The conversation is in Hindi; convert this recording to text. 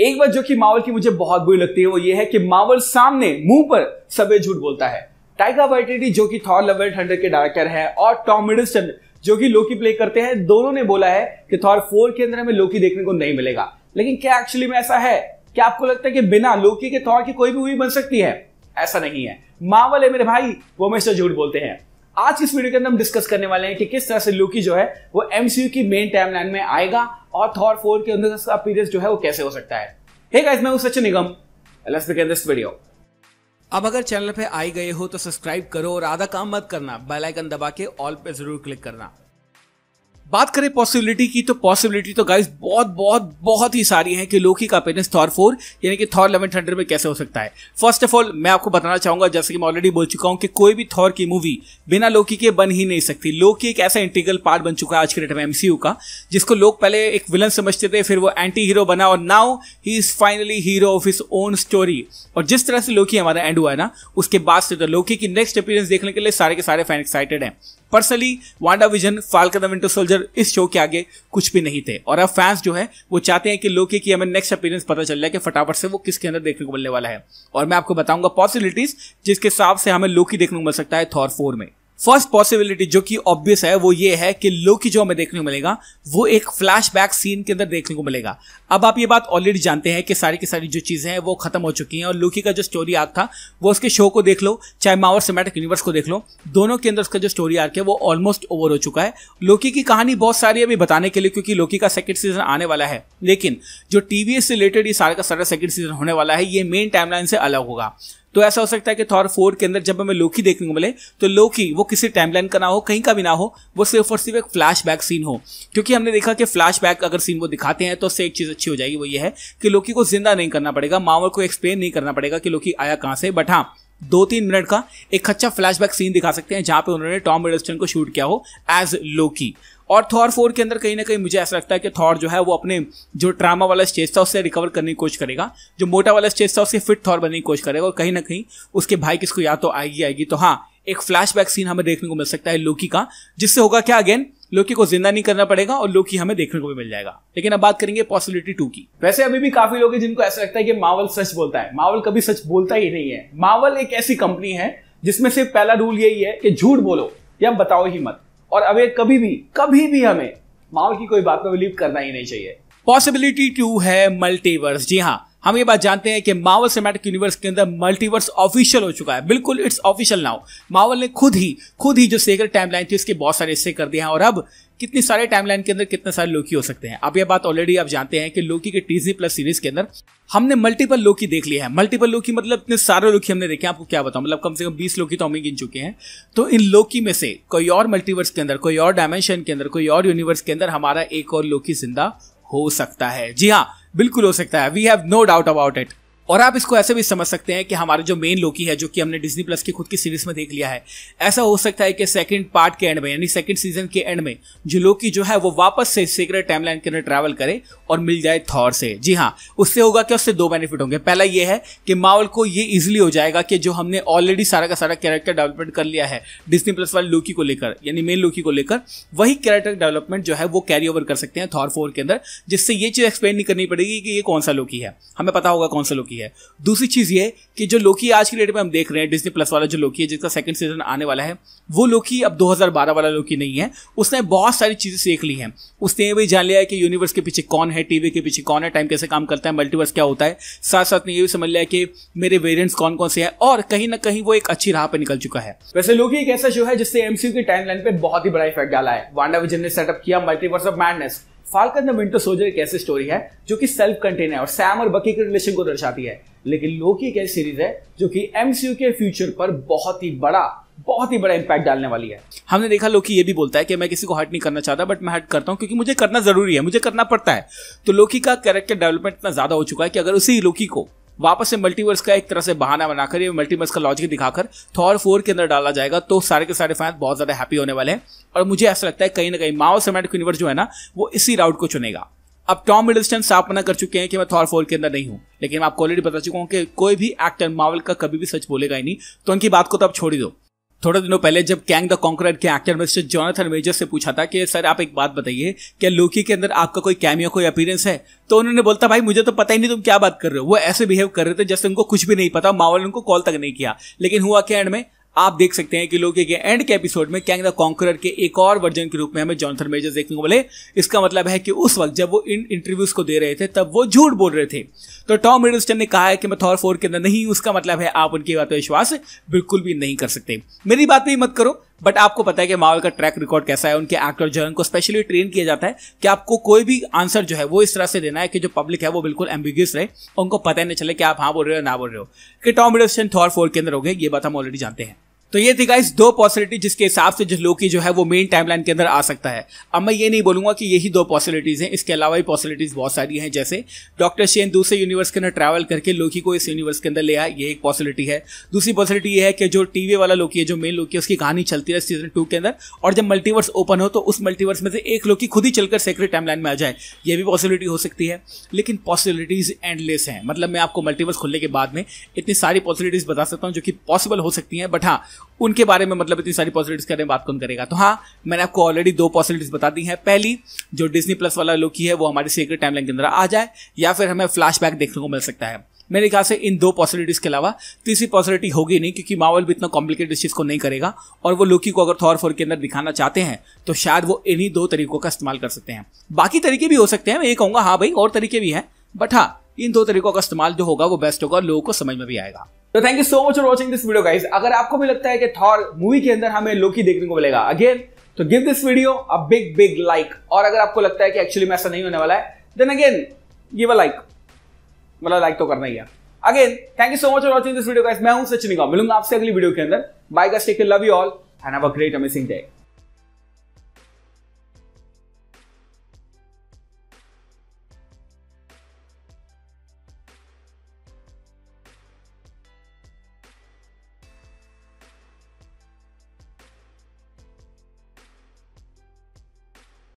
एक बात जो कि मावल की मुझे बहुत बुरी लगती है वो ये है कि मावल सामने मुंह पर सबे झूठ बोलता है टाइगर वाइटेडी जो कि थॉर लव एंड थंडर के डायरेक्टर है और टॉम मिडलस्टन जो कि लोकी प्ले करते हैं दोनों ने बोला है कि थॉर फोर के अंदर हमें लोकी देखने को नहीं मिलेगा लेकिन क्या एक्चुअली में ऐसा है क्या आपको लगता है कि बिना लोकी के थॉर की कोई भी मूवी बन सकती है ऐसा नहीं है मावल है मेरे भाई वो हमेशा झूठ बोलते हैं आज इस वीडियो के अंदर हम डिस्कस करने वाले हैं कि किस तरह से लोकी जो है वो एमसीयू की मेन टाइमलाइन में आएगा और थॉर फोर के अंदर का जो है वो कैसे हो सकता है हे गाइस मैं हूं सचिन निगम दिस वीडियो अब अगर चैनल पे आई गए हो तो सब्सक्राइब करो और आधा काम मत करना बेल आइकन दबा के ऑल पे जरूर क्लिक करना बात करें पॉसिबिलिटी की तो पॉसिबिलिटी तो गाइस बहुत बहुत बहुत ही सारी है कि लोकी का अपेयरेंस थॉर फोर यानी कि थॉर लेवन हंड्रेड में कैसे हो सकता है फर्स्ट ऑफ ऑल मैं आपको बताना चाहूंगा जैसे कि मैं ऑलरेडी बोल चुका हूं कि कोई भी थॉर की मूवी बिना लोकी के बन ही नहीं सकती लोकी एक ऐसा इंटीग्रल पार्ट बन चुका है आज के डेट में एमसीयू का जिसको लोग पहले एक विलन समझते थे फिर वो एंटी हीरो बना और now he is finally hero of his own story और जिस तरह से लोकी हमारा एंड हुआ है ना उसके बाद से तो लोकी की नेक्स्ट अपीयरेंस देखने के लिए सारे के सारे फैन एक्साइटेड हैं personally Wanda Vision Falcon Winter Soldier इस शो के आगे कुछ भी नहीं थे और अब फैंस जो है वो चाहते हैं कि लोकी की हमें नेक्स्ट अपीरेंस पता चल जाए कि फटाफट से वो किसके अंदर देखने को मिलने वाला है और मैं आपको बताऊंगा पॉसिबिलिटीज जिसके हिसाब से हमें लोकी देखने को मिल सकता है थॉर फोर में फर्स्ट पॉसिबिलिटी जो कि ऑब्वियस है वो ये है कि लोकी जो हमें देखने को मिलेगा वो एक फ्लैशबैक सीन के अंदर देखने को मिलेगा अब आप ये बात ऑलरेडी जानते हैं कि सारी की सारी जो चीज़ें हैं वो खत्म हो चुकी हैं और लोकी का जो स्टोरी आर्क था वो उसके शो को देख लो चाहे मावर सिमेटिक यूनिवर्स को देख लो दोनों के अंदर उसका जो स्टोरी आर्क है वो ऑलमोस्ट ओवर हो चुका है लोकी की कहानी बहुत सारी अभी बताने के लिए क्योंकि लोकी का सेकेंड सीजन आने वाला है लेकिन जो टीवी से रिलेटेड ये सारा का सारा सेकेंड सीजन होने वाला है ये मेन टाइमलाइन से अलग होगा तो ऐसा हो सकता है कि थॉर फोर के अंदर जब हमें लोकी देखने को मिले तो लोकी वो किसी टाइमलाइन का ना हो कहीं का भी ना हो वो सिर्फ और सिर्फ एक फ्लैश सीन हो क्योंकि हमने देखा कि फ्लैश अगर सीन वो दिखाते हैं तो उससे एक चीज़ अच्छी हो जाएगी वो ये है कि लोकी को जिंदा नहीं करना पड़ेगा मावल को एक्सप्लेन नहीं करना पड़ेगा कि लोकी आया कहाँ से बट हाँ दो तीन मिनट का एक अच्छा फ्लैशबैक सीन दिखा सकते हैं जहां पे उन्होंने टॉम एडस्टन को शूट किया हो एज लोकी और थॉर फोर के अंदर कहीं ना कहीं मुझे ऐसा लगता है कि थॉर जो है वो अपने जो ट्रामा वाला स्टेज था उससे रिकवर करने की कोशिश करेगा जो मोटा वाला स्टेज था उससे फिट थॉर बनने की कोशिश करेगा और कहीं ना कहीं उसके भाई किसको याद तो आएगी आएगी तो हाँ एक फ्लैशबैक सीन हमें देखने को मिल सकता है लोकी का जिससे होगा क्या अगेन लोकी को जिंदा नहीं करना पड़ेगा और लोकी हमें देखने को भी मिल जाएगा लेकिन अब बात करेंगे पॉसिबिलिटी टू की वैसे अभी भी काफी लोग हैं जिनको ऐसा लगता है कि मावल सच बोलता है मावल कभी सच बोलता ही नहीं है मावल एक ऐसी कंपनी है जिसमें सिर्फ पहला रूल यही है कि झूठ बोलो या बताओ ही मत और हमें कभी भी कभी भी हमें माहौल की कोई बात में बिलीव करना ही नहीं चाहिए पॉसिबिलिटी टू है मल्टीवर्स जी हाँ हम ये बात जानते हैं कि मावल सिनेमैटिक यूनिवर्स के अंदर मल्टीवर्स ऑफिशियल हो चुका है बिल्कुल इट्स ऑफिशियल नाउ मावल ने खुद ही खुद ही जो सेगर टाइमलाइन थी उसके बहुत सारे हिस्से कर दिए हैं और अब कितनी सारे टाइमलाइन के अंदर कितने सारे लोकी हो सकते हैं अब यह बात ऑलरेडी आप जानते हैं कि लोकी के टीजी प्लस सीरीज के अंदर हमने मल्टीपल लोकी देख लिया है मल्टीपल लोकी मतलब इतने सारे लोकी हमने देखे हैं आपको क्या बताऊं मतलब कम से कम बीस लोकी तो हम ही गिन चुके हैं तो इन लोकी में से कोई और मल्टीवर्स के अंदर कोई और डायमेंशन के अंदर कोई और यूनिवर्स के अंदर हमारा एक और लोकी जिंदा हो सकता है जी हाँ बिल्कुल हो सकता है we have no doubt about it और आप इसको ऐसे भी समझ सकते हैं कि हमारे जो मेन लोकी है जो कि हमने डिज्नी प्लस की खुद की सीरीज में देख लिया है ऐसा हो सकता है कि सेकंड पार्ट के एंड में यानी सेकंड सीजन के एंड में जो लोकी जो है वो वापस से सीक्रेट टाइमलाइन के अंदर ट्रैवल करे और मिल जाए थॉर से जी हाँ उससे होगा क्या उससे दो बेनिफिट होंगे पहला ये है कि मावल को ये इजिली हो जाएगा कि जो हमने ऑलरेडी सारा का सारा कैरेक्टर डेवलपमेंट कर लिया है डिजनी प्लस वाले लोकी को लेकर यानी मेन लोकी को लेकर वही कैरेक्टर डेवलपमेंट जो है वो कैरी ओवर कर सकते हैं थॉर फोर के अंदर जिससे ये चीज एक्सप्लेन नहीं करनी पड़ेगी कि ये कौन सा लोकी है हमें पता होगा कौन सा लोकी सकती है दूसरी चीज़ ये कि जो लोकी आज की डेट में हम देख रहे हैं डिजनी प्लस वाला जो लोकी है जिसका सेकंड सीजन आने वाला है वो लोकी अब 2012 वाला लोकी नहीं है उसने बहुत सारी चीज़ें सीख ली हैं उसने ये भी जान लिया है कि यूनिवर्स के पीछे कौन है टीवी के पीछे कौन है टाइम कैसे काम करता है मल्टीवर्स क्या होता है साथ साथ में ये भी समझ लिया कि मेरे वेरियंट्स कौन कौन से हैं और कहीं ना कहीं वो एक अच्छी राह पर निकल चुका है वैसे लोकी एक ऐसा शो है जिससे एमसीयू की टाइमलाइन पे बहुत ही बड़ा इफेक्ट डाला है वांडा विजन ने सेटअप किया multiverse of madness Falcon the Winter Soldier एक ऐसी स्टोरी है जो कि सेल्फ कंटेन है और सैम और बकी के रिलेशन को दर्शाती है लेकिन लोकी एक ऐसी सीरीज है जो कि एमसीयू के फ्यूचर पर बहुत ही बड़ा बहुत ही बड़ा इंपैक्ट डालने वाली है हमने देखा लोकी ये भी बोलता है कि मैं किसी को हर्ट नहीं करना चाहता बट मैं हर्ट करता हूं क्योंकि मुझे करना जरूरी है मुझे करना पड़ता है तो लोकी का कैरेक्टर डेवलपमेंट इतना ज्यादा हो चुका है कि अगर उसी लोकी को वापस से मल्टीवर्स का एक तरह से बहाना बनाकर या मल्टीवर्स का लॉजिक दिखाकर थॉर फोर के अंदर डाला जाएगा तो सारे के सारे फैंस बहुत ज्यादा हैप्पी होने वाले हैं और मुझे ऐसा लगता है कहीं ना कहीं माओ सेमेटिक यूनिवर्स जो है ना वो इसी राउट को चुनेगा अब टॉम मिडलस्टन साफ मना कर चुके हैं कि मैं थॉर फोर के अंदर नहीं हूं लेकिन मैं आपको ऑलरेडी बता चुका हूं कि कोई भी एक्टर मावल का कभी भी सच बोलेगा ही नहीं तो उनकी बात को तो आप छोड़ ही दो थोड़े दिनों पहले जब कैंग द कॉन्करर के एक्टर मिस्टर जॉनथन मेजर से पूछा था कि सर आप एक बात बताइए क्या लोकी के अंदर आपका कोई कैमियो कोई अपीयरेंस है तो उन्होंने बोलता भाई मुझे तो पता ही नहीं तुम क्या बात कर रहे हो वो ऐसे बिहेव कर रहे थे जैसे उनको कुछ भी नहीं पता मावल उनको कॉल तक नहीं किया लेकिन हुआ क्या एंड में आप देख सकते हैं कि लोग के एंड के एपिसोड में कैंग द कॉन्करर के एक और वर्जन के रूप में हमें जॉनथन मेजर्स देखने को मिले इसका मतलब है कि उस वक्त जब वो इन इंटरव्यूज को दे रहे थे तब वो झूठ बोल रहे थे तो टॉम मिडलस्टन ने कहा है कि मैं थॉर फोर के अंदर नहीं उसका मतलब है आप उनकी बात पर विश्वास बिल्कुल भी नहीं कर सकते मेरी बात भी मत करो बट आपको पता है कि मावल का ट्रैक रिकॉर्ड कैसा है उनके एक्टर जो है उनको स्पेशली ट्रेन किया जाता है कि आपको कोई भी आंसर जो है वो इस तरह से देना है कि जो पब्लिक है वो बिल्कुल एम्बिगियस रहे उनको पता ही नहीं चले कि आप हाँ बोल रहे हो ना बोल रहे हो कि टॉम मिडलस्टन थॉर फोर के अंदर हो गए ये बात हम ऑलरेडी जानते हैं तो ये थी गाइस दो पॉसिबिलिटी जिसके हिसाब से जो लोकी जो है वो मेन टाइमलाइन के अंदर आ सकता है अब मैं ये नहीं बोलूंगा कि यही दो पॉसिबिलिटीज़ हैं इसके अलावा भी पॉसिबिलिटीज़ बहुत सारी हैं जैसे डॉक्टर शेन दूसरे यूनिवर्स के अंदर ट्रैवल करके लोकी को इस यूनिवर्स के अंदर ले आए ये एक पॉसिबिलिटी है दूसरी पॉसिबिलिटी ये है कि जो टीवी वाला लोकी है जो मेन लोकी है उसकी कहानी चलती है सीजन टू के अंदर और जब मल्टीवर्स ओपन हो तो उस मल्टीवर्स में से एक लोकी खुद ही चलकर सेक्रेट टाइमलाइन में आ जाए ये भी पॉसिबिलिटी हो सकती है लेकिन पॉसिबिलिटीज़ एंडलेस हैं मतलब मैं आपको मल्टीवर्स खुलने के बाद में इतनी सारी पॉसिबिलिटीज़ बता सकता हूँ जो कि पॉसिबल हो सकती हैं बट हाँ उनके बारे में मतलब इतनी सारी पॉसिबिलिटीज के बारे में बात कौन करेगा तो हाँ मैंने आपको ऑलरेडी दो पॉसिबिलिटीज बता दी हैं पहली जो डिजनी प्लस वाला लोकी है वो हमारे सीक्रेट टाइम लाइन के अंदर आ जाए या फिर हमें फ्लैश देखने को मिल सकता है मेरे ख्याल से इन दो पॉसिबिलिटीज़ के अलावा तीसरी पॉसिबिलिटी होगी नहीं क्योंकि मावल भी इतना कॉम्प्लिकेटेड चीज़ को नहीं करेगा और वो लुकी को अगर थॉर फोर के अंदर दिखाना चाहते हैं तो शायद वो इन्हीं दो तरीकों का इस्तेमाल कर सकते हैं बाकी तरीके भी हो सकते हैं मैं ये कहूँगा हाँ भाई और तरीके भी हैं बट हाँ इन दो तरीकों का इस्तेमाल जो होगा वो बेस्ट होगा लोगों को समझ में भी आएगा तो thank you so much for watching this video guys अगर आपको भी लगता है कि थॉर मूवी के अंदर हमें लोकी देखने को मिलेगा अगेन तो give this video a big big like और अगर आपको लगता है कि एक्चुअली में ऐसा नहीं होने वाला है then again give a like मतलब लाइक तो करना ही है again thank you so much for watching this video guys मैं हूं सचिन मिलूंगा आपसे अगली वीडियो के अंदर bye guys take love you all and have a great amazing day